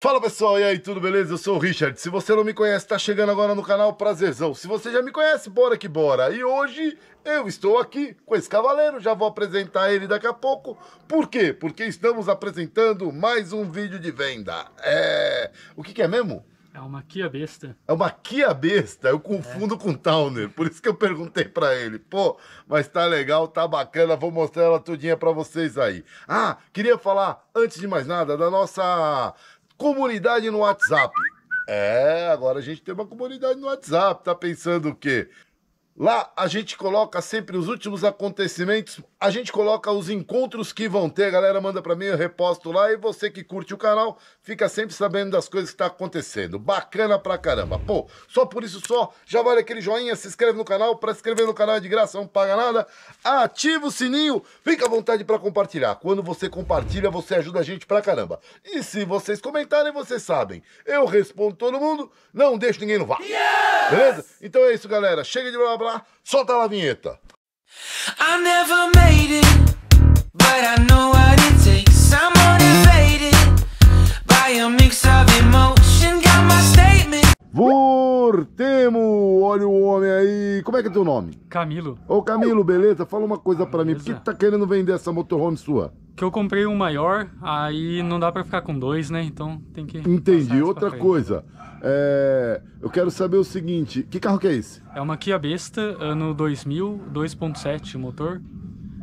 Fala pessoal, e aí, tudo beleza? Eu sou o Richard. Se você não me conhece, tá chegando agora no canal, prazerzão. Se você já me conhece, bora que bora. E hoje eu estou aqui com esse cavaleiro, já vou apresentar ele daqui a pouco. Por quê? Porque estamos apresentando mais um vídeo de venda. É. O que, que é mesmo? É uma Kia besta. É uma Kia besta. Eu confundo é. com Towner. Por isso que eu perguntei para ele. Pô, mas tá legal, tá bacana. Vou mostrar ela tudinha para vocês aí. Ah, queria falar, antes de mais nada, da nossa Comunidade no WhatsApp. É, agora a gente tem uma comunidade no WhatsApp. Tá pensando o quê? Lá a gente coloca sempre os últimos acontecimentos, a gente coloca os encontros que vão ter, a galera manda para mim, eu reposto lá e você que curte o canal fica sempre sabendo das coisas que tá acontecendo. Bacana pra caramba. Pô, só por isso só, já vale aquele joinha, se inscreve no canal, para se inscrever no canal é de graça, não paga nada. Ativa o sininho, fica à vontade para compartilhar. Quando você compartilha, você ajuda a gente pra caramba. E se vocês comentarem, vocês sabem. Eu respondo todo mundo, não deixo ninguém no vácuo. Yes! Beleza? Então é isso, galera. Chega de blá blá lá, solta lá a vinheta. I never made it, but I know what it takes. I'm motivated by a mix of emotions. Vortemo! Olha o homem aí! Como é que é teu nome? Camilo. Ô Camilo, beleza? Fala uma coisa para mim. Por que tu tá querendo vender essa motorhome sua? Que eu comprei um maior, aí não dá para ficar com dois, né? Então tem que. Entendi. Outra coisa. É... Eu quero saber o seguinte: que carro que é esse? É uma Kia Besta, ano 2000, 2,7 motor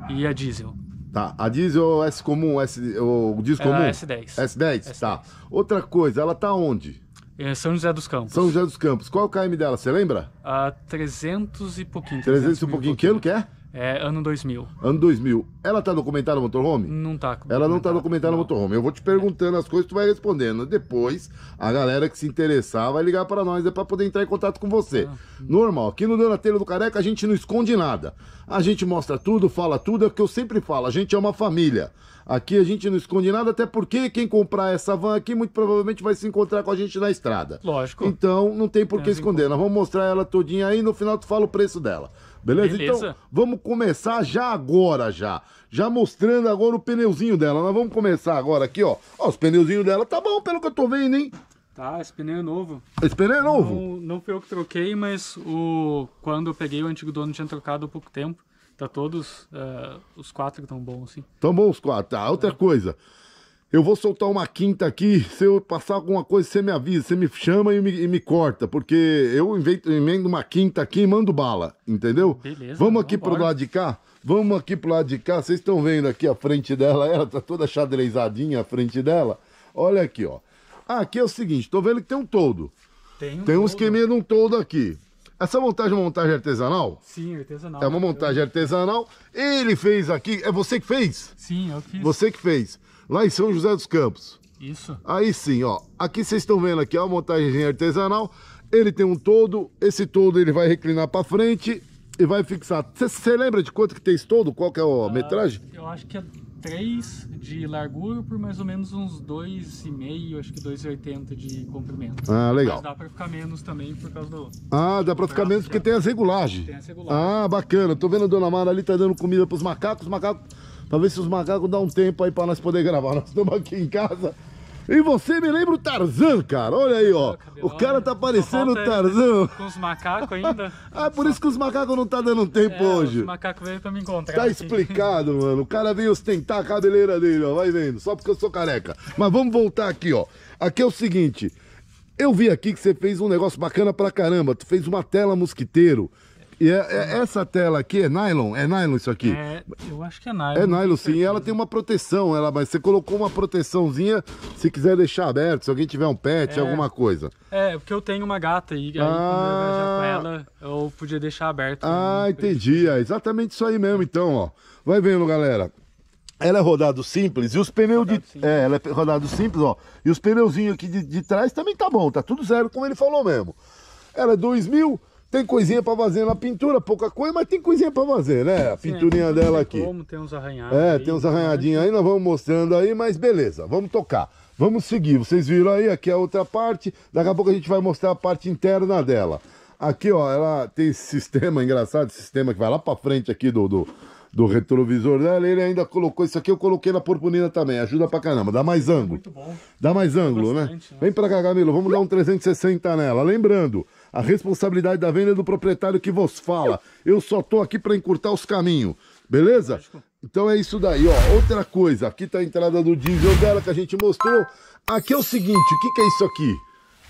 e a diesel. Tá, a diesel ou é S comum, S, o diesel é comum? É S10. S10. S10, tá. Outra coisa, ela tá onde? É São José dos Campos. São José dos Campos. Qual o KM dela, você lembra? Ah, 300 e pouquinho. 300 e pouquinho. Que ano que é? É, ano 2000. Ano 2000. Ela tá documentada no motorhome? Não tá. Ela não tá documentada não. no motorhome. Eu vou te perguntando as coisas, tu vai respondendo. Depois, a galera que se interessar vai ligar para nós, é para poder entrar em contato com você. Ah. Normal. Aqui no Donateiro do Careca, a gente não esconde nada. A gente mostra tudo, fala tudo, é o que eu sempre falo. A gente é uma família. Aqui a gente não esconde nada, até porque quem comprar essa van aqui muito provavelmente vai se encontrar com a gente na estrada. Lógico. Então não tem por que esconder. Nós vamos mostrar ela todinha aí e no final tu fala o preço dela. Beleza? Então, Beleza? Então, vamos começar já agora, já. Já mostrando agora o pneuzinho dela. Nós vamos começar agora aqui, ó. Ó, os pneuzinhos dela tá bom, pelo que eu tô vendo, hein? Tá, esse pneu é novo. Esse pneu é novo? Não, não foi eu que troquei, mas o... quando eu peguei, o antigo dono tinha trocado há pouco tempo. Tá todos. Uh, os quatro que estão bons, sim. estão bons os quatro. Ah, outra é. coisa. Eu vou soltar uma quinta aqui. Se eu passar alguma coisa, você me avisa, você me chama e me, e me corta, porque eu invento, emendo uma quinta aqui e mando bala, entendeu? Beleza. Vamos aqui vambora. pro lado de cá? Vamos aqui pro lado de cá. Vocês estão vendo aqui a frente dela, ela tá toda xadrezadinha a frente dela. Olha aqui, ó. Ah, aqui é o seguinte, tô vendo que tem um todo. Tem um, tem um esqueminha de um todo aqui. Essa montagem é uma montagem artesanal? Sim, artesanal. É uma né? montagem artesanal. Ele fez aqui. É você que fez? Sim, eu fiz. Você que fez. Lá em São José dos Campos. Isso. Aí sim, ó. Aqui vocês estão vendo aqui, ó, a montagem artesanal. Ele tem um todo. Esse todo ele vai reclinar para frente e vai fixar. Você lembra de quanto que tem esse todo? Qual que é a ah, metragem? Eu acho que é 3 de largura por mais ou menos uns 2,5, acho que 2,80 de comprimento. Ah, legal. Mas dá para ficar menos também por causa do... Ah, dá para ficar menos porque tem as regulagens. Tem as regulagens. Ah, bacana. Tô vendo a Dona Mara ali, tá dando comida para os macacos. Os macacos... Pra ver se os macacos dão um tempo aí para nós poder gravar. Nós estamos aqui em casa e você me lembra o Tarzan, cara. Olha aí, ó. O cara tá parecendo o Tarzan. Com os macacos ainda. ah, por isso que os macacos não tá dando tempo é, hoje. Os macacos veio pra me encontrar. Tá aqui. explicado, mano. O cara veio ostentar a cabeleira dele, ó. Vai vendo. Só porque eu sou careca. Mas vamos voltar aqui, ó. Aqui é o seguinte. Eu vi aqui que você fez um negócio bacana pra caramba. Tu fez uma tela mosquiteiro. E é, é, essa tela aqui é nylon? É nylon isso aqui? É, eu acho que é nylon. É nylon sim, ela tem uma proteção, ela, mas você colocou uma proteçãozinha se quiser deixar aberto, se alguém tiver um pet, é, alguma coisa. É, porque eu tenho uma gata aí ah, quando eu ah. com ela, eu podia deixar aberto. Ah, entendi, é exatamente isso aí mesmo então, ó. Vai vendo, galera. Ela é rodado simples e os pneus de. Simples. É, ela é rodado simples, ó. E os pneuzinhos aqui de, de trás também tá bom, tá tudo zero, como ele falou mesmo. Ela é 2000. Tem coisinha pra fazer na pintura, pouca coisa, mas tem coisinha pra fazer, né? A Sim, pinturinha é, dela aqui. Como, tem uns arranhados. É, aí, tem uns arranhadinhos né? aí, nós vamos mostrando aí, mas beleza, vamos tocar. Vamos seguir. Vocês viram aí, aqui é a outra parte. Daqui a pouco a gente vai mostrar a parte interna dela. Aqui, ó, ela tem esse sistema engraçado, esse sistema que vai lá pra frente aqui do, do, do retrovisor dela. Ele ainda colocou isso aqui, eu coloquei na purpurina também. Ajuda pra caramba, dá mais ângulo. Muito bom. Dá mais ângulo, né? Bastante, né? né? Vem pra cá, Camilo, vamos dar um 360 nela. Lembrando, a responsabilidade da venda é do proprietário que vos fala. Eu só tô aqui para encurtar os caminhos. Beleza? Então é isso daí, ó. Outra coisa, aqui tá a entrada do diesel dela que a gente mostrou. Aqui é o seguinte, o que, que é isso aqui?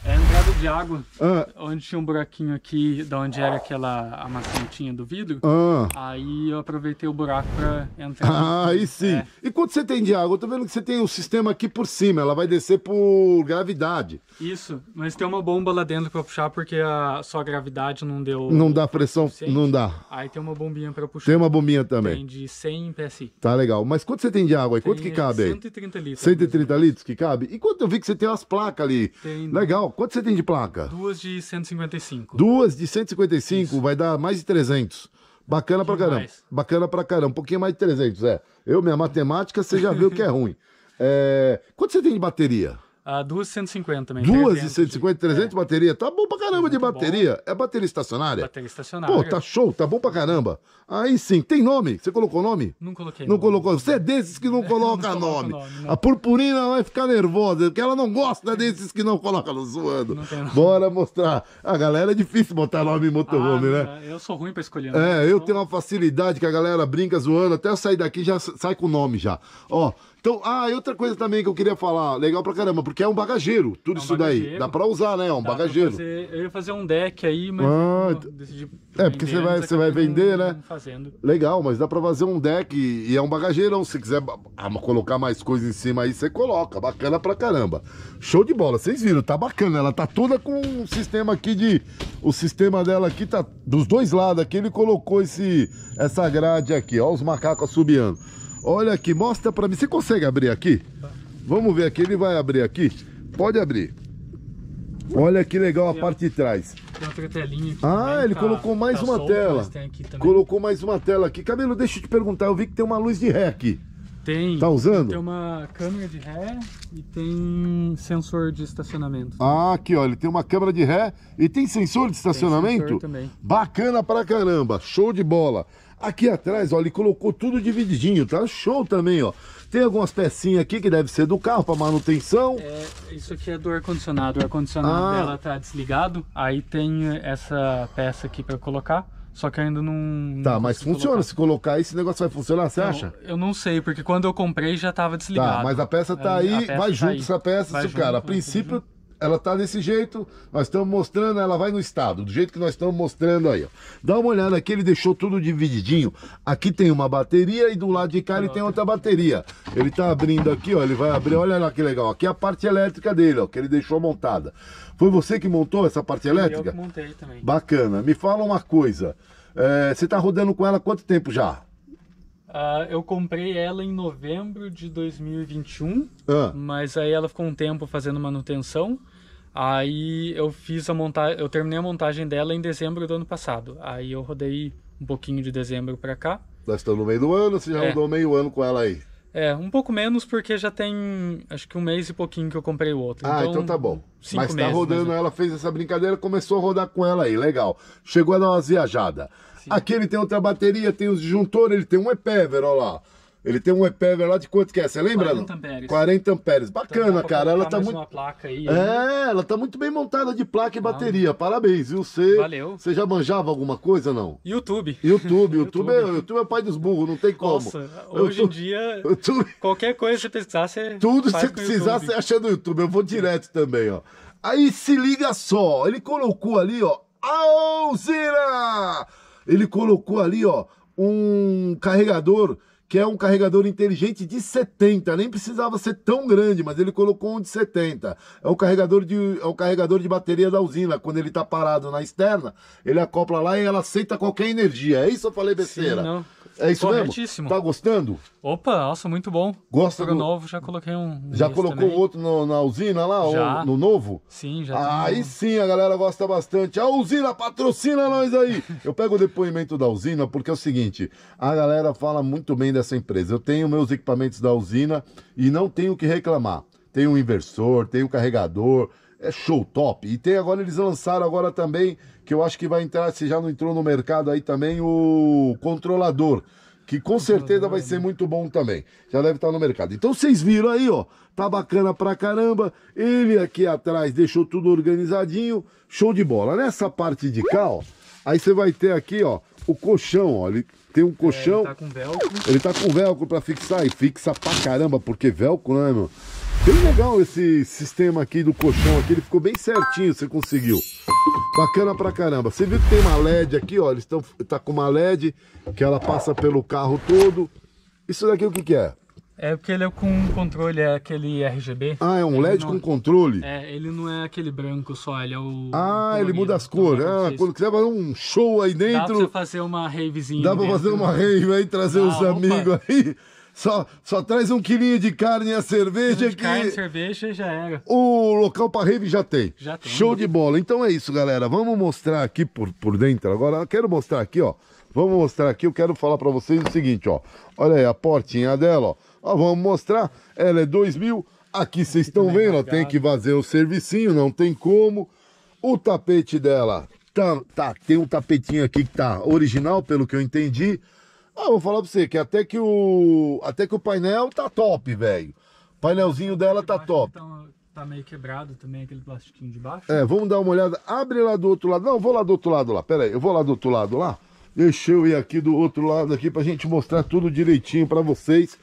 É a entrada de água, ah. onde tinha um buraquinho aqui, da onde era aquela a do vidro. Ah. Aí eu aproveitei o buraco para entrar. Ah, aí é. sim. É. E quanto você tem de água? Eu tô vendo que você tem um sistema aqui por cima, ela vai descer por gravidade. Isso, mas tem uma bomba lá dentro para puxar, porque a, só a gravidade não deu... Não dá pressão, não dá. Aí tem uma bombinha para puxar. Tem uma bombinha também. Tem de 100 PSI. Tá legal. Mas quanto você tem de água aí? Quanto que cabe 130 litros. 130 litros que cabe? E quanto eu vi que você tem umas placas ali. Tem. Legal. Quanto você tem de placa? Duas de 155. Duas de 155, Isso. vai dar mais de 300. Bacana um pra caramba. Mais. Bacana pra caramba. Um pouquinho mais de 300, é. Eu, minha matemática, você já viu que é ruim. É... Quanto você tem de bateria? Ah, duas 150 também. Duas 300, e 150, 300 é. bateria. Tá bom pra caramba de bateria. Bom. É bateria estacionária? Bateria estacionária. Pô, tá show, tá bom pra caramba. Aí sim, tem nome? Você colocou nome? Não coloquei. Não nome. colocou. Você é desses que não coloca não nome. nome não. A purpurina vai ficar nervosa, porque ela não gosta desses que não coloca no zoando. Não tem nome. Bora mostrar. A galera é difícil botar nome em motorhome, ah, né? Eu sou ruim pra escolher. É, nome. É, eu então. tenho uma facilidade que a galera brinca zoando. Até eu sair daqui já sai com o nome já. Ó, então, ah, e outra coisa também que eu queria falar, legal pra caramba, porque é um bagageiro, tudo é um isso bagageiro. daí. Dá pra usar, né? É um Dá bagageiro. Fazer, eu ia fazer um deck aí, mas ah, eu então decidi É, porque você vai, você vai vender, né? Fazendo. Legal, mas dá pra fazer um deck e, e é um bagageirão. Se quiser ah, colocar mais coisa em cima aí, você coloca. Bacana pra caramba. Show de bola, vocês viram, tá bacana. Ela tá toda com um sistema aqui de. O sistema dela aqui tá dos dois lados aqui. Ele colocou esse, essa grade aqui, ó, os macacos assobiando. Olha aqui, mostra pra mim. Você consegue abrir aqui? Vamos ver aqui, ele vai abrir aqui. Pode abrir. Olha que legal a parte de trás. Tem outra telinha aqui. Ah, ele tá, colocou mais tá uma solta, tela. Colocou mais uma tela aqui. Cabelo, deixa eu te perguntar. Eu vi que tem uma luz de ré aqui. Tem. Tá usando? Tem uma câmera de ré e tem sensor de estacionamento. Ah, aqui, olha, tem uma câmera de ré e tem sensor de estacionamento? Tem sensor também. Bacana pra caramba, show de bola. Aqui atrás, ó, ele colocou tudo divididinho, tá show também, ó. Tem algumas pecinhas aqui que deve ser do carro para manutenção. É, isso aqui é do ar-condicionado. O ar-condicionado ah. dela tá desligado. Aí tem essa peça aqui para colocar. Só que ainda não. Tá, não mas funciona. Colocar. Se colocar esse negócio vai funcionar, você acha? Eu não sei, porque quando eu comprei já estava tá, desligado. Tá, mas a peça tá aí, peça vai tá junto aí. essa peça. Vai se o cara, a princípio, ela tá desse jeito, nós estamos mostrando, ela vai no estado, do jeito que nós estamos mostrando aí, ó. Dá uma olhada aqui, ele deixou tudo divididinho. Aqui tem uma bateria e do lado de cá ele tem outra bateria. Ele tá abrindo aqui, ó, ele vai abrir, olha lá que legal. Aqui é a parte elétrica dele, ó, que ele deixou montada. Foi você que montou essa parte elétrica? Eu que montei também. Bacana. Me fala uma coisa, é, você tá rodando com ela há quanto tempo já? Uh, eu comprei ela em novembro de 2021, ah. mas aí ela ficou um tempo fazendo manutenção. Aí eu fiz a montagem, eu terminei a montagem dela em dezembro do ano passado. Aí eu rodei um pouquinho de dezembro para cá. Nós estamos no meio do ano, você já é. rodou meio ano com ela aí? É, um pouco menos porque já tem acho que um mês e pouquinho que eu comprei o outro. Ah, então, então tá bom. Cinco Mas tá meses, rodando, mas... É. ela fez essa brincadeira, começou a rodar com ela aí, legal. Chegou a dar umas viajadas. Aqui ele tem outra bateria, tem os disjuntor, ele tem um epever, olha lá. Ele tem um Epever lá de quanto que é? Você lembra? 40 amperes. 40 amperes. Então Bacana, então cara. Ela tá muito. Aí, é, né? ela tá muito bem montada de placa e não. bateria. Parabéns, viu? Você, Valeu. Você já manjava alguma coisa não? YouTube. YouTube. YouTube, YouTube. É, YouTube é o pai dos burros, não tem como. Nossa, hoje em dia, YouTube... qualquer coisa que você pesquisar, você. Tudo que você precisar, você acha no YouTube. Eu vou direto também, ó. Aí se liga só. Ele colocou ali, ó. Alzira! ele colocou ali, ó, um carregador que é um carregador inteligente de 70, nem precisava ser tão grande, mas ele colocou um de 70. É um carregador de, é um carregador de bateria da usina, quando ele está parado na externa, ele acopla lá e ela aceita qualquer energia. É isso eu falei besteira? Sim, não. É isso mesmo? Tá gostando? Opa, nossa, muito bom. Gosta do... novo, já coloquei um. Já colocou também. outro no, na usina lá? Já. Ou, no novo? Sim, já. Aí sim, a galera gosta bastante. A usina patrocina nós aí! eu pego o depoimento da usina porque é o seguinte: a galera fala muito bem dessa empresa. Eu tenho meus equipamentos da usina e não tenho o que reclamar. Tem um inversor, tem um carregador, é show top. E tem agora, eles lançaram agora também que eu acho que vai entrar, se já não entrou no mercado aí também, o controlador. Que com certeza vai ser muito bom também. Já deve estar no mercado. Então vocês viram aí, ó. Tá bacana pra caramba. Ele aqui atrás deixou tudo organizadinho. Show de bola. Nessa parte de cá, ó. Aí você vai ter aqui, ó. O colchão, ó. Ele tem um colchão. É, ele tá com velcro. Ele tá com velcro pra fixar. E fixa pra caramba, porque velcro, né, meu? Bem legal esse sistema aqui do colchão aqui, ele ficou bem certinho, você conseguiu. Bacana pra caramba. Você viu que tem uma LED aqui, ó, eles estão tá com uma LED que ela passa pelo carro todo. Isso daqui o que que é? É porque ele é com controle, é aquele RGB. Ah, é um LED não, com controle? É, ele não é aquele branco só, ele é o... Ah, ele muda as então, cores. É ah, quando quiser fazer um show aí dentro... Dá pra fazer uma ravezinha. Dá pra dentro. fazer uma rave aí, trazer ah, os opa. amigos aí só, só traz um quilinho de carne e a cerveja de que. Carne, cerveja já era. O local para rave já tem. Já tem. Show de bola. Então é isso, galera. Vamos mostrar aqui por, por dentro. Agora eu quero mostrar aqui, ó. Vamos mostrar aqui. Eu quero falar para vocês o seguinte, ó. Olha aí a portinha dela, ó. ó vamos mostrar. Ela é 2000. Aqui vocês estão vendo, ó, tem que fazer o servicinho, não tem como. O tapete dela tá, tá, tem um tapetinho aqui que tá original, pelo que eu entendi. Ah, vou falar pra você que até que o. Até que o painel tá top, velho. O painelzinho dela tá top. Então tá meio quebrado também aquele plastiquinho de baixo. É, vamos dar uma olhada. Abre lá do outro lado. Não, vou lá do outro lado lá. Pera aí, eu vou lá do outro lado lá. Deixa eu ir aqui do outro lado aqui pra gente mostrar tudo direitinho pra vocês.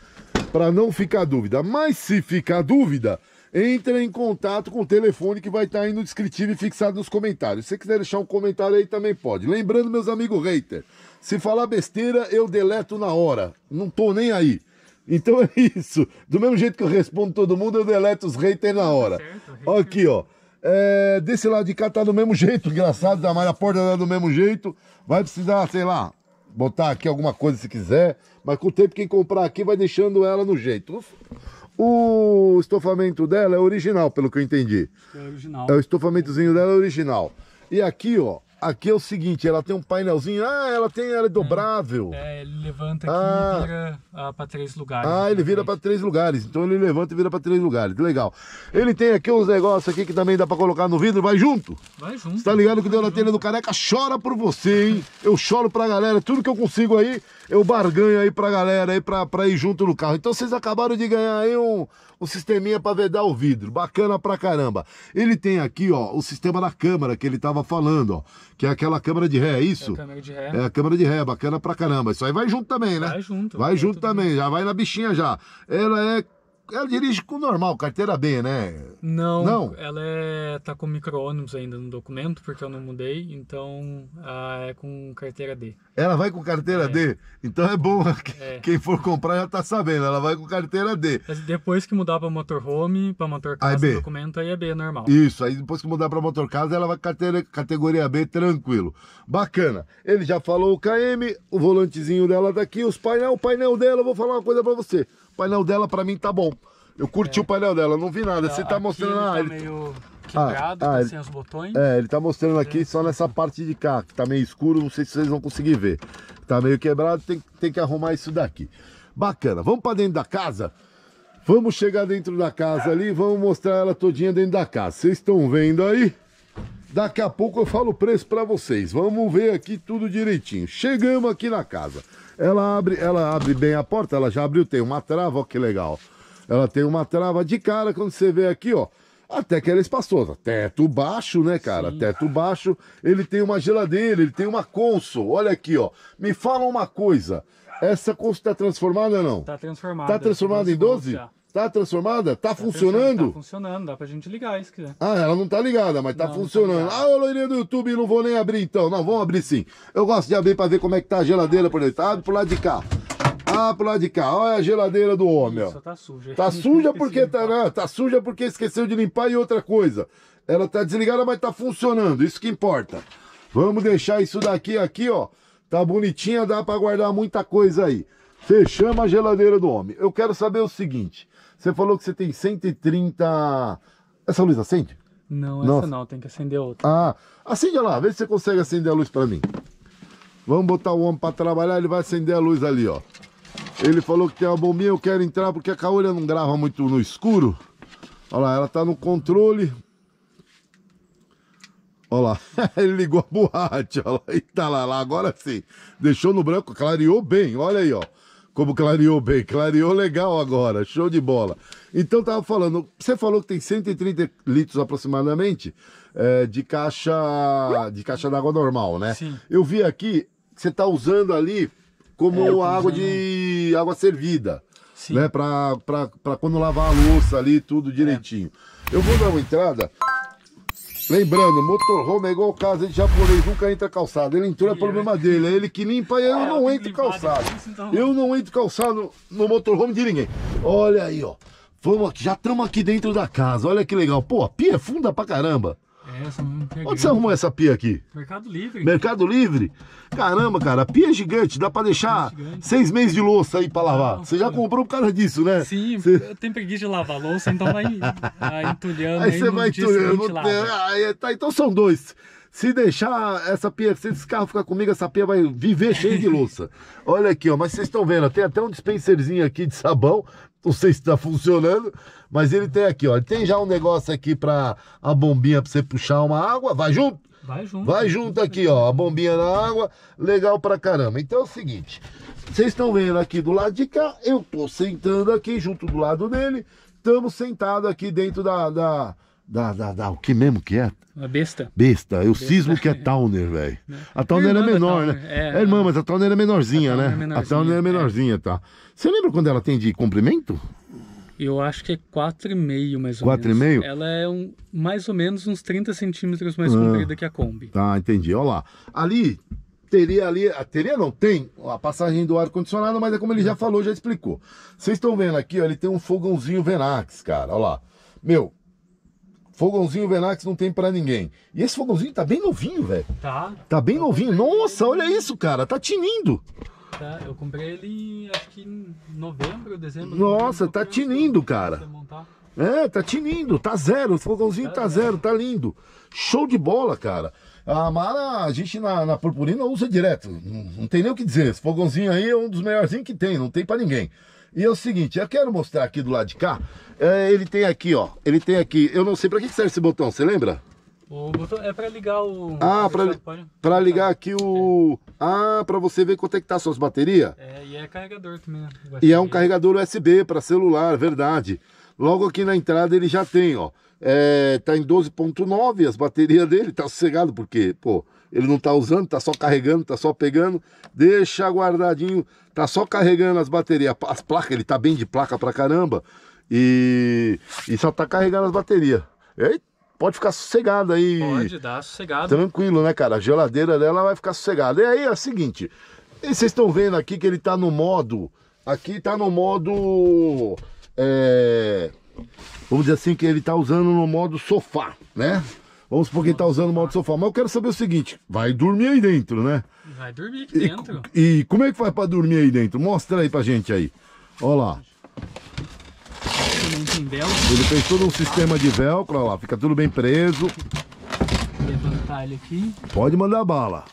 Pra não ficar dúvida. Mas se ficar dúvida, entre em contato com o telefone que vai estar tá aí no descritivo e fixado nos comentários. Se você quiser deixar um comentário aí também pode. Lembrando, meus amigos hater. Se falar besteira, eu deleto na hora. Não tô nem aí. Então é isso. Do mesmo jeito que eu respondo todo mundo, eu deleto os haters na hora. Olha aqui, ó. É, desse lado de cá tá do mesmo jeito, engraçado, da Maria Porta tá do mesmo jeito. Vai precisar, sei lá, botar aqui alguma coisa se quiser. Mas com o tempo, quem comprar aqui vai deixando ela no jeito. O estofamento dela é original, pelo que eu entendi. É, original. é o estofamentozinho dela é original. E aqui, ó, Aqui é o seguinte, ela tem um painelzinho. Ah, ela tem, ela é hum. dobrável. É, é ele levanta aqui ah, e vira ah, para três lugares. Ah, ele vira para três lugares. Então ele levanta e vira para três lugares. Legal. Ele tem aqui uns negócios aqui que também dá para colocar no vidro. Vai junto. Vai junto. Você tá ligado que deu na telha do careca? Chora por você, hein? Eu choro pra galera. Tudo que eu consigo aí, eu barganho aí pra galera aí pra, pra ir junto no carro. Então vocês acabaram de ganhar aí um, um sisteminha para vedar o vidro, bacana pra caramba. Ele tem aqui, ó, o sistema da câmera que ele tava falando, ó, que é aquela câmera de ré, é isso? É a câmera de ré. É a câmera de ré, bacana pra caramba. Isso aí vai junto também, né? Vai junto. Vai, junto também, bem. já vai na bichinha já. Ela é ela dirige com normal, carteira B, né? Não, não. ela é, tá com micro-ônibus ainda no documento, porque eu não mudei, então ah, é com carteira D. Ela vai com carteira é. D? Então é bom, é. quem for comprar já tá sabendo, ela vai com carteira D. Mas depois que mudar pra motorhome, pra para aí é B. documento aí é B, normal. Isso, aí depois que mudar pra casa ela vai carteira, categoria B, tranquilo. Bacana. Ele já falou o KM, o volantezinho dela daqui, tá os painel, o painel dela, eu vou falar uma coisa pra você. O painel dela pra mim tá bom. Eu curti é. o painel dela, não vi nada. Você tá aqui mostrando. Ele tá ah, ele... Tá meio ah, quebrado, ah, ah, sem ele... os botões. É, ele tá mostrando aqui é. só nessa parte de cá, que tá meio escuro, não sei se vocês vão conseguir ver. Tá meio quebrado, tem, tem que arrumar isso daqui. Bacana, vamos pra dentro da casa? Vamos chegar dentro da casa ali, vamos mostrar ela todinha dentro da casa. Vocês estão vendo aí? Daqui a pouco eu falo o preço para vocês. Vamos ver aqui tudo direitinho. Chegamos aqui na casa. Ela abre, ela abre bem a porta, ela já abriu, tem uma trava, ó que legal. Ela tem uma trava de cara quando você vê aqui, ó. Até que ela é espaçosa. Teto baixo, né, cara? Sim. Teto baixo. Ele tem uma geladeira, ele tem uma console. Olha aqui, ó. Me fala uma coisa. Essa console tá transformada ou não? Tá transformada. Tá transformada em 12? Já. Tá transformada? Tá, tá funcionando? Tá funcionando, dá pra gente ligar é se quiser. É. Ah, ela não tá ligada, mas tá não, funcionando. Não tá ah, ô loirinha do YouTube, não vou nem abrir então. Não, vamos abrir sim. Eu gosto de abrir pra ver como é que tá a geladeira por dentro. Abre pro lado de cá. Ah, pro lado de cá. Olha a geladeira do homem, ó. tá suja. Tá suja porque tá, né? tá suja porque esqueceu de limpar e outra coisa. Ela tá desligada, mas tá funcionando. Isso que importa. Vamos deixar isso daqui aqui, ó. Tá bonitinha, dá pra guardar muita coisa aí. Fechamos a geladeira do homem. Eu quero saber o seguinte: você falou que você tem 130. Essa luz acende? Não, Nossa. essa não, tem que acender outra. Ah, acende lá, vê se você consegue acender a luz para mim. Vamos botar o homem para trabalhar, ele vai acender a luz ali, ó. Ele falou que tem uma bombinha, eu quero entrar porque a caolha não grava muito no escuro. Olha lá, ela tá no controle. Olha lá, ele ligou a borracha, olha lá, tá lá, lá, agora sim. Deixou no branco, clareou bem, olha aí, ó. Como clareou bem, clareou legal agora, show de bola. Então tava falando, você falou que tem 130 litros aproximadamente é, de caixa de caixa d'água normal, né? Sim. Eu vi aqui que você tá usando ali como é, água de água servida, Sim. né? Para quando lavar a louça ali tudo é. direitinho. É. Eu vou dar uma entrada Lembrando, motorhome é igual casa de japonês, nunca entra calçado. Ele entrou, é, é. problema dele. É ele que limpa e eu não entro calçado. Então. Eu não entro calçado no motorhome de ninguém. Olha aí, ó. Vamos aqui, já estamos aqui dentro da casa. Olha que legal. Pô, a pia é funda pra caramba. É essa não Onde você arrumou essa pia aqui? Mercado Livre. Mercado Livre? Caramba, cara, a pia é gigante, dá pra deixar é seis meses de louça aí pra lavar. Você já comprou por causa disso, né? Sim, você... eu tenho preguiça de lavar louça, então vai, vai entulhando. Aí, aí você vai entulhando. É, aí, tá, então são dois. Se deixar essa pia, se esse carro ficar comigo, essa pia vai viver cheia de louça. Olha aqui, ó, mas vocês estão vendo, tem até um dispenserzinho aqui de sabão, não sei se está funcionando, mas ele tem aqui, ó. Ele tem já um negócio aqui para a bombinha para você puxar uma água. Vai junto? Vai junto. Vai junto aqui, ó. A bombinha na água. Legal pra caramba. Então é o seguinte. Vocês estão vendo aqui do lado de cá. Eu tô sentando aqui junto do lado dele. Estamos sentados aqui dentro da, da da, da, da, o que mesmo que é? Uma besta. Besta. Eu é besta. que é Towner, velho. Né? A Towner é menor, Towner. né? É, é, irmã, é. mas a Towner é menorzinha, a né? Menorzinha, é a Towner é menorzinha, é. tá. Você lembra quando ela tem de comprimento? Eu acho que é 4,5 mais ou 4 e meio? Ela é um, mais ou menos uns 30 centímetros mais ah, comprida que a Kombi. Tá, entendi. Olha lá. Ali teria ali, ah, teria não, tem a passagem do ar-condicionado, mas é como ele já uhum. falou, já explicou. Vocês estão vendo aqui, ó, ele tem um fogãozinho Venax, cara, olha lá. Meu, Fogãozinho Venax não tem para ninguém. E esse fogãozinho tá bem novinho, velho. Tá. Tá bem novinho. Nossa, olha isso, cara. Tá tinindo. Tá, eu comprei ele acho que em novembro, dezembro. Nossa, tá tinindo, cara. É, tá tinindo, tá zero. O fogãozinho tá, tá zero, tá lindo. Show de bola, cara. A Mara, a gente na, na purpurina usa direto. Não, não tem nem o que dizer. Esse fogãozinho aí é um dos melhorzinhos que tem, não tem para ninguém. E é o seguinte, eu quero mostrar aqui do lado de cá. É, ele tem aqui, ó. Ele tem aqui. Eu não sei para que, serve esse botão, você lembra? O botão é para ligar o. Ah, para ligar aqui o. É. Ah, para você ver quanto é que tá suas baterias. É, e é carregador também. Né? E é um carregador USB para celular, verdade. Logo aqui na entrada ele já tem, ó. É, tá em 12.9 as baterias dele, tá sossegado, porque, pô, ele não está usando, está só carregando, está só pegando, deixa guardadinho, está só carregando as baterias, as placas, ele está bem de placa pra caramba, e, e só está carregando as baterias. Eita! pode ficar sossegado aí. Pode dar sossegado. Tranquilo, né, cara? A geladeira dela vai ficar sossegada. E aí é o seguinte, vocês estão vendo aqui que ele tá no modo, aqui tá no modo, é, vamos dizer assim, que ele tá usando no modo sofá, né? Vamos supor quem tá usando o modo sofá. Mas eu quero saber o seguinte: vai dormir aí dentro, né? Vai dormir aqui dentro. E, como é que faz pra dormir aí dentro? Mostra aí pra gente aí. Olha lá. Ele fez todo um sistema de velcro, olha lá, fica tudo bem preso. Levantar ele aqui. Pode mandar bala.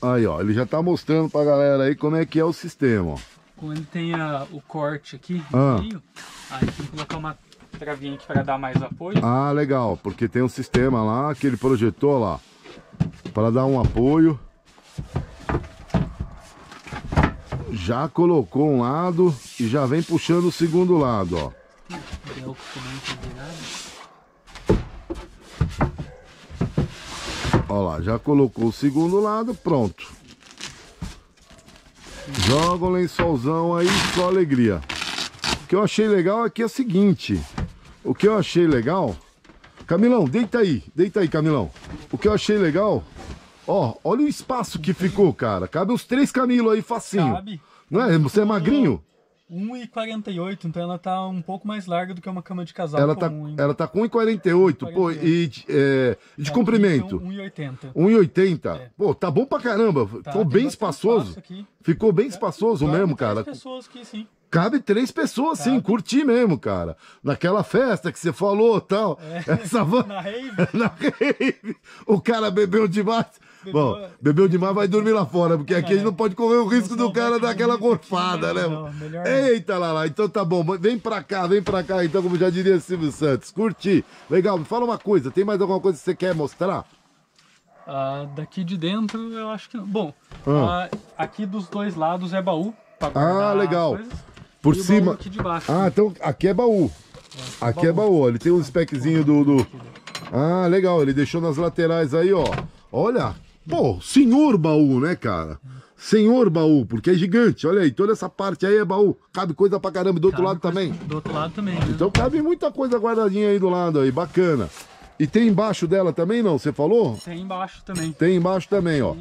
Aí, ó, ele já tá mostrando pra galera aí como é que é o sistema, ó. Quando tem a, o corte aqui, ah. meio, aí tem que colocar uma para aqui para dar mais apoio. Ah, legal, porque tem um sistema lá que ele projetou lá para dar um apoio. Já colocou um lado e já vem puxando o segundo lado, ó. Olha lá, já colocou o segundo lado, pronto. Joga o lençolzão aí, só alegria. O que eu achei legal aqui é, é o seguinte, o que eu achei legal... Camilão, deita aí. Deita aí, Camilão. O que eu achei legal... Ó, olha o espaço que ficou, cara. Cabe uns três Camilo aí, facinho. Cabe. Não é? Você é magrinho? 1,48, então ela tá um pouco mais larga do que uma cama de casal ela tá comum. Tá, ela tá com 1,48, pô, e é, de é, comprimento. 1,80. 1,80. É. Pô, tá bom pra caramba. Tá, ficou bem espaçoso. Ficou bem espaçoso mesmo, cara. pessoas aqui, sim cabe três pessoas, cabe. sim, curtir mesmo, cara. Naquela festa que você falou tal. É. Essa van... Na rave. Na rave. O cara bebeu demais. Bebeu... Bom, bebeu demais, vai dormir lá fora, porque aqui é. a gente não pode correr o risco do cara dar aquela gorfada, né? Não, Eita, lá, lá, então tá bom, vem pra cá, vem pra cá, então, como já diria Silvio Santos, curtir. Legal, me fala uma coisa, tem mais alguma coisa que você quer mostrar? Ah, daqui de dentro, eu acho que não. Bom, ah. ah aqui dos dois lados é baú. Ah, legal. Por e cima. aqui de baixo. Ah, né? então aqui é baú. É, aqui é baú. é baú, ele tem um speczinho do, do. Né? Ah, legal, ele deixou nas laterais aí, ó. Olha, pô, senhor baú, né, cara? Senhor baú, porque é gigante, olha aí, toda essa parte aí é baú, cabe coisa pra caramba, do outro lado também. Do outro lado também. Né? Então cabe muita coisa guardadinha aí do lado aí, bacana. E tem embaixo dela também, não? Você falou? Tem embaixo também. Tem embaixo também, ó.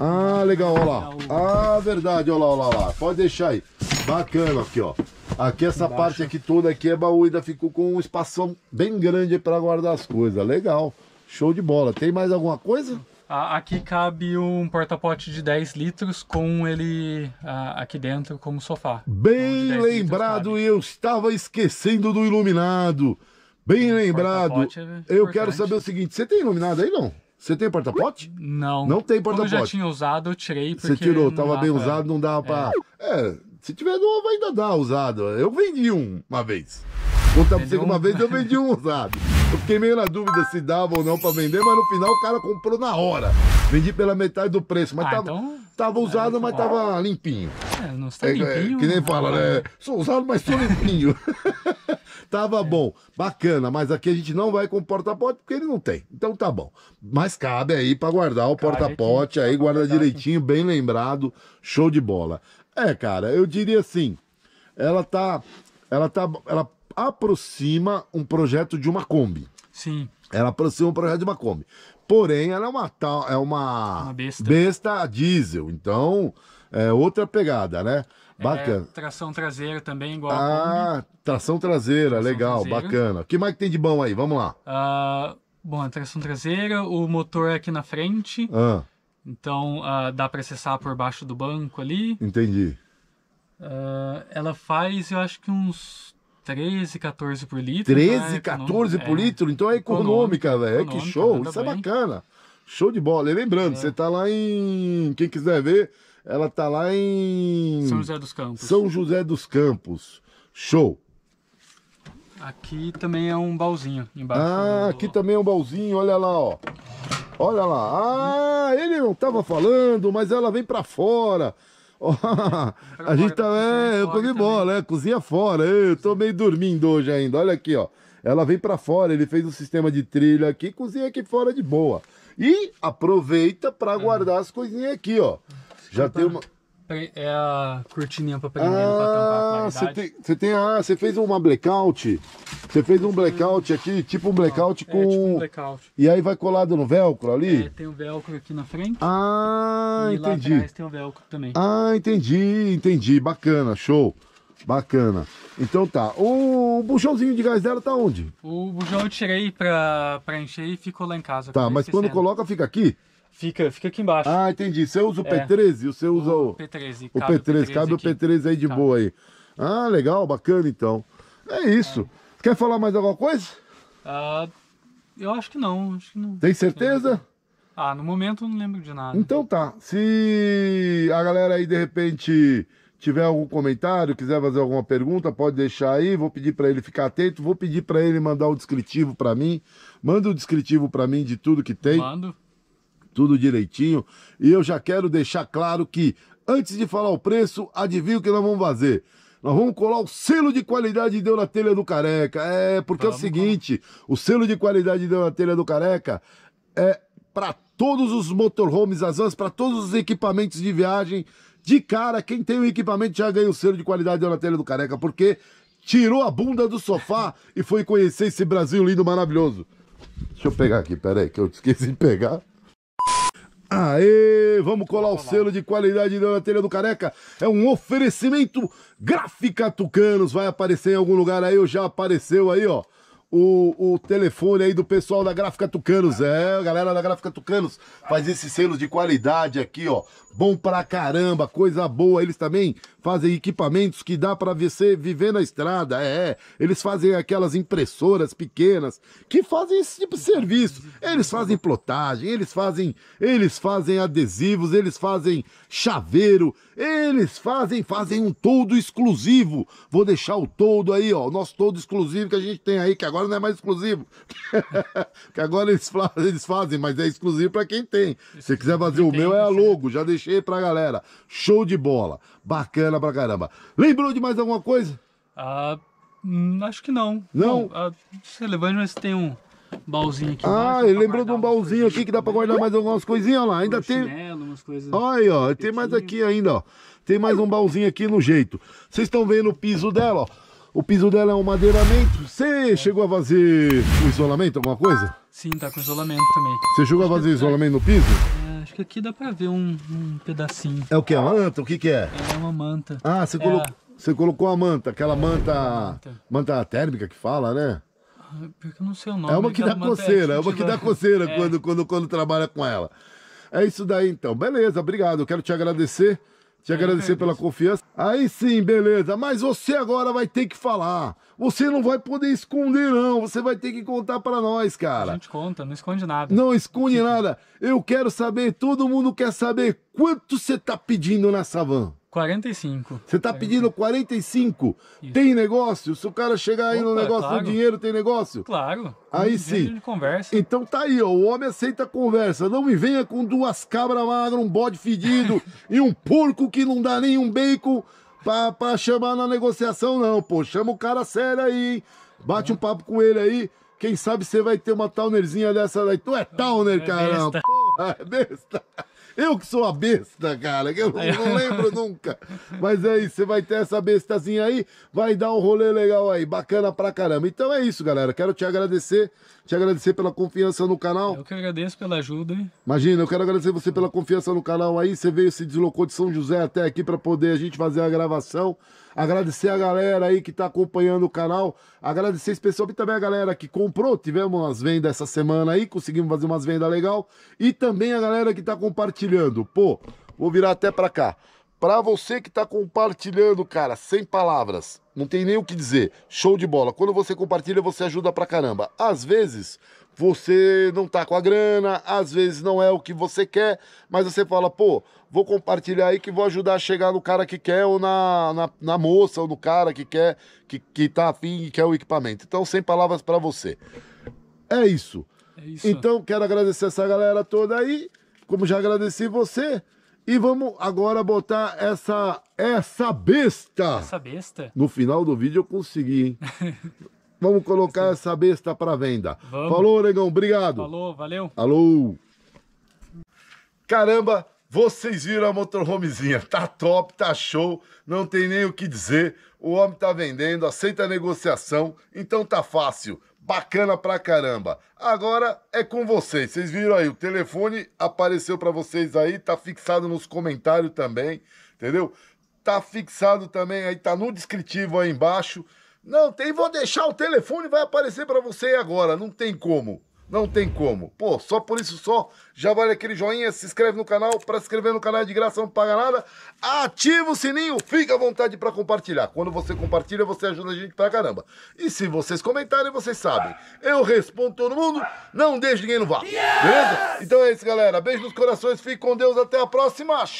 Ah, legal, olha lá. Ah, verdade, olha lá, olha lá. Pode deixar aí. Bacana aqui, ó. Aqui essa Embaixo. parte aqui toda aqui é baú, ainda ficou com um espação bem grande para guardar as coisas. Legal. Show de bola. Tem mais alguma coisa? Aqui cabe um porta-pote de 10 litros com ele aqui dentro como sofá. Bem então, lembrado, eu estava esquecendo do iluminado. Bem hum, lembrado. É eu quero saber o seguinte, você tem iluminado aí não? Você tem porta-pote? Não. Não tem porta-pote. Quando eu já tinha usado, eu tirei porque Você tirou, tava bem pra... usado, não dava é. pra... É. é, se tiver novo ainda dá usado. Eu vendi um uma vez. Contar pra você que uma vez eu vendi um usado. Eu fiquei meio na dúvida se dava ou não pra vender, mas no final o cara comprou na hora. Vendi pela metade do preço, mas ah, tava... Então... Tava usado, é, mas bom. tava limpinho. É, não está é, é, limpinho. É, que nem fala, né? Sou usado, mas sou limpinho. tava é. bom, bacana, mas aqui a gente não vai com porta-pote porque ele não tem. Então tá bom. Mas cabe aí para guardar o porta-pote, aí guarda direitinho, bem lembrado, show de bola. É, cara, eu diria assim, ela tá ela tá ela aproxima um projeto de uma Kombi. Sim. Ela aproxima um projeto de uma Kombi. Porém, ela é uma tal, é uma, uma besta. besta diesel, então é outra pegada, né? É, bacana. É, tração traseira também, igual ah, a tração traseira, tração legal, traseira. bacana. O que mais que tem de bom aí? Vamos lá. Uh, bom, a tração traseira, o motor é aqui na frente. Ah. Então, uh, dá para acessar por baixo do banco ali. Entendi. Uh, ela faz, eu acho que uns 13, 14 por litro. 13, né? 14 por é, litro? Então é econômica, velho. é Que show. Isso é bem. é bacana. Show de bola. E lembrando, é. você tá lá em. Quem quiser ver, ela tá lá em. São José dos Campos. São José dos Campos. Show. Aqui também é um baúzinho embaixo. Ah, do... aqui também é um baúzinho, olha lá, ó. Olha lá. Ah, ele não tava falando, mas ela vem para fora a gente tá. É, eu comi bola, é, cozinha fora. Eu tô meio dormindo hoje ainda. Olha aqui, ó. Ela vem para fora, ele fez um sistema de trilha aqui, cozinha aqui fora de boa. E aproveita para guardar as coisinhas aqui, ó. Já tem uma é a cortininha para prender, tá ah, para tampar a Você tem, você tem, ah, você fez uma blackout. Você fez um blackout aqui, tipo um blackout ah, com. É, tipo um blackout. E aí vai colado no velcro ali? É, tem o um velcro aqui na frente. Ah, e entendi. Lá atrás tem o um velcro também. Ah, entendi, entendi. Bacana, show. Bacana. Então tá. O buchãozinho de gás dela tá onde? O bujão eu tirei pra, pra encher e ficou lá em casa. Tá, mas quando coloca, fica aqui? Fica, fica aqui embaixo. Ah, entendi. Você usa o é. P13? Você usa o, o P13. O P13, P13 cabe o P13 aí de cabe. boa aí. Ah, legal, bacana então. É isso. É. Quer falar mais alguma coisa? Ah, eu acho que não. Acho que não. Tem certeza? Ah, no momento eu não lembro de nada. Então tá. Se a galera aí de repente tiver algum comentário, quiser fazer alguma pergunta, pode deixar aí. Vou pedir para ele ficar atento. Vou pedir para ele mandar o um descritivo para mim. Manda o um descritivo para mim de tudo que tem. Mando tudo direitinho. E eu já quero deixar claro que, antes de falar o preço, adivinha o que nós vamos fazer. Nós vamos colar o selo de qualidade de Deu na Telha do Careca. É, porque vamos, é o seguinte: vamos. o selo de qualidade de Deu na Telha do Careca é para todos os motorhomes, as vans, para todos os equipamentos de viagem. De cara, quem tem o equipamento já ganha o selo de qualidade de Deu na Telha do Careca, porque tirou a bunda do sofá e foi conhecer esse Brasil lindo, maravilhoso. Deixa eu pegar aqui, peraí, que eu esqueci de pegar. Aê, vamos colar o selo de qualidade da telha do Careca. É um oferecimento gráfica Tucanos. Vai aparecer em algum lugar aí, ou já apareceu aí, ó. O, o, telefone aí do pessoal da Gráfica Tucanos. É, a galera da Gráfica Tucanos faz esse selo de qualidade aqui, ó. Bom pra caramba, coisa boa. Eles também fazem equipamentos que dá para você viver na estrada, é, é, eles fazem aquelas impressoras pequenas que fazem esse tipo de serviço. Eles fazem plotagem, eles fazem, eles fazem adesivos, eles fazem chaveiro, eles fazem, fazem um todo exclusivo. Vou deixar o todo aí, ó, o nosso todo exclusivo que a gente tem aí, que agora não é mais exclusivo. que agora eles fazem, eles fazem, mas é exclusivo para quem tem. Se quiser fazer o meu é a logo, já deixei pra galera. Show de bola. Bacana bacana pra caramba. Lembrou de mais alguma coisa? Ah, hum, acho que não. Não? não relevante, ah, mas tem um baúzinho aqui. Ah, ele lembrou de um baúzinho aqui que dá pra guardar mais algumas coisinhas lá. Ainda um tem. Chinelo, umas coisas. Olha aí, ó. Tem mais aqui ainda, ó. Tem mais um baúzinho aqui no jeito. Vocês estão vendo o piso dela, ó. O piso dela é um madeiramento. Você é. chegou a fazer o isolamento, alguma coisa? Sim, tá com isolamento também. Você chegou a fazer é isolamento no piso? Acho que aqui dá pra ver um, um pedacinho. É o que? É uma manta? O que que é? É uma manta. Ah, você, é colo... a... você colocou a manta, aquela é manta... manta... térmica que fala, né? Ah, Porque eu não sei o nome. É uma que dá coceira, é uma que dá coceira é. quando, quando, quando trabalha com ela. É isso daí então. Beleza, obrigado. Eu quero te agradecer. Te agradecer é, pela confiança. Aí sim, beleza. Mas você agora vai ter que falar. Você não vai poder esconder, não. Você vai ter que contar para nós, cara. A gente conta, não esconde nada. Não esconde nada. Eu quero saber, todo mundo quer saber quanto você tá pedindo na Savan. 45. Você tá pedindo 45? Isso. Tem negócio? Se o cara chegar aí Opa, no negócio claro. dinheiro, tem negócio? Claro. Aí sim. Então tá aí, ó. O homem aceita a conversa. Não me venha com duas cabras magras, um bode fedido e um porco que não dá nenhum bacon pra, pra chamar na negociação, não, pô. Chama o cara sério aí, Bate um papo com ele aí. Quem sabe você vai ter uma Taunerzinha dessa daí. Tu é towner, é caramba. Besta. Porra, é besta. Eu que sou a besta, cara, que eu não, não lembro nunca. Mas é isso, você vai ter essa bestazinha aí, vai dar um rolê legal aí, bacana pra caramba. Então é isso, galera. Quero te agradecer, te agradecer pela confiança no canal. Eu que agradeço pela ajuda, hein? Imagina, eu quero agradecer você pela confiança no canal aí. Você veio, se deslocou de São José até aqui para poder a gente fazer a gravação. Agradecer a galera aí que está acompanhando o canal. Agradecer especialmente também a galera que comprou. Tivemos umas vendas essa semana aí, conseguimos fazer umas vendas legal. E também a galera que está compartilhando. Pô, vou virar até para cá. Para você que está compartilhando, cara, sem palavras, não tem nem o que dizer. Show de bola. Quando você compartilha, você ajuda pra caramba. Às vezes, você não tá com a grana, às vezes não é o que você quer, mas você fala, pô, vou compartilhar aí que vou ajudar a chegar no cara que quer, ou na, na, na moça, ou no cara que quer, que, que tá afim e quer o equipamento. Então, sem palavras para você. É isso. é isso. Então, quero agradecer essa galera toda aí. Como já agradeci você. E vamos agora botar essa essa besta. Essa besta? No final do vídeo eu consegui, hein? vamos colocar essa besta para venda. Vamos. Falou, Oregão, obrigado. Falou, valeu. Alô. Caramba, vocês viram a motorhomezinha. Tá top, tá show, não tem nem o que dizer. O homem tá vendendo, aceita a negociação, então tá fácil bacana pra caramba. Agora é com vocês. Vocês viram aí, o telefone apareceu para vocês aí, tá fixado nos comentários também, entendeu? Tá fixado também aí, tá no descritivo aí embaixo. Não tem, vou deixar o telefone, vai aparecer para você agora, não tem como. Não tem como. Pô, só por isso só, já vale aquele joinha, se inscreve no canal, para se inscrever no canal é de graça, não paga nada. Ativa o sininho, fica à vontade para compartilhar. Quando você compartilha, você ajuda a gente pra caramba. E se vocês comentarem, vocês sabem. Eu respondo todo mundo, não deixe ninguém no vácuo. Beleza? Então é isso, galera. Beijo nos corações, fique com Deus, até a próxima. Tchau!